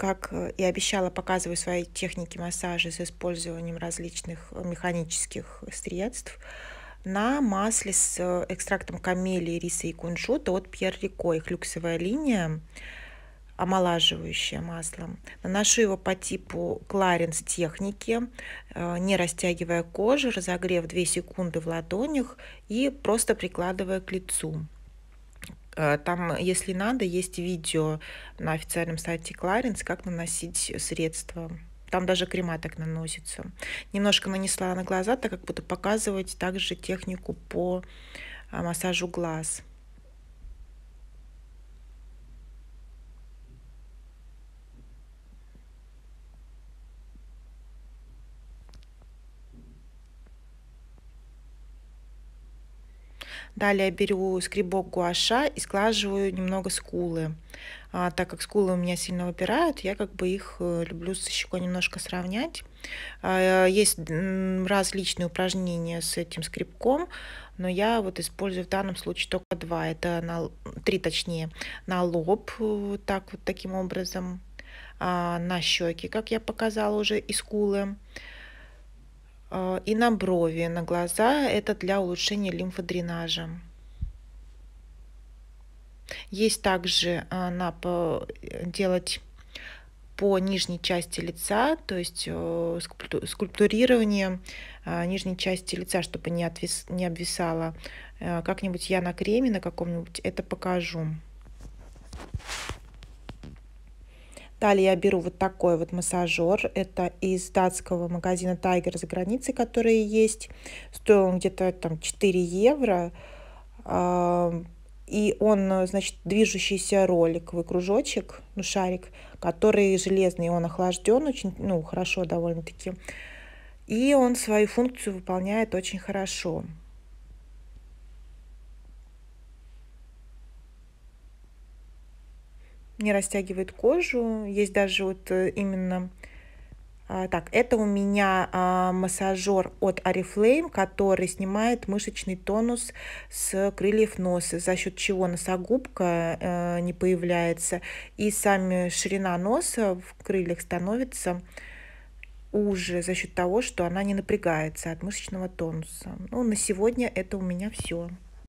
как э, и обещала, показываю свои техники массажа с использованием различных э, механических средств на масле с э, экстрактом камелии, риса и кунжута от Пьер Рико. Их люксовая линия, омолаживающее масло. Наношу его по типу Кларенс техники, не растягивая кожу, разогрев 2 секунды в ладонях и просто прикладывая к лицу. Э, там, если надо, есть видео на официальном сайте Clarins, как наносить средства. Там даже крема так наносится. Немножко нанесла на глаза, так как буду показывать также технику по а, массажу глаз. Далее беру скребок гуаша и сглаживаю немного скулы. А, так как скулы у меня сильно выпирают, я как бы их э, люблю со щекой немножко сравнять. А, есть различные упражнения с этим скребком, но я вот использую в данном случае только два, это на, три точнее, на лоб, э, вот так вот таким образом, а, на щеки, как я показала уже, и скулы. Э, и на брови, на глаза. Это для улучшения лимфодренажа. Есть также э, на э, делать по нижней части лица, то есть скульптурирование нижней части лица, чтобы не, отвис, не обвисало. Как-нибудь я на креме на каком-нибудь это покажу. Далее я беру вот такой вот массажер. Это из датского магазина Tiger за границей, который есть. Стоил он где-то там 4 евро. А, и он, значит, движущийся роликовый кружочек, ну, шарик, который железный, он охлажден очень, ну, хорошо довольно-таки. И он свою функцию выполняет очень хорошо. не растягивает кожу. Есть даже вот э, именно... А, так, это у меня а, массажер от Oriflame, который снимает мышечный тонус с крыльев носа, за счет чего носогубка э, не появляется, и сами ширина носа в крыльях становится уже за счет того, что она не напрягается от мышечного тонуса. Ну, на сегодня это у меня все.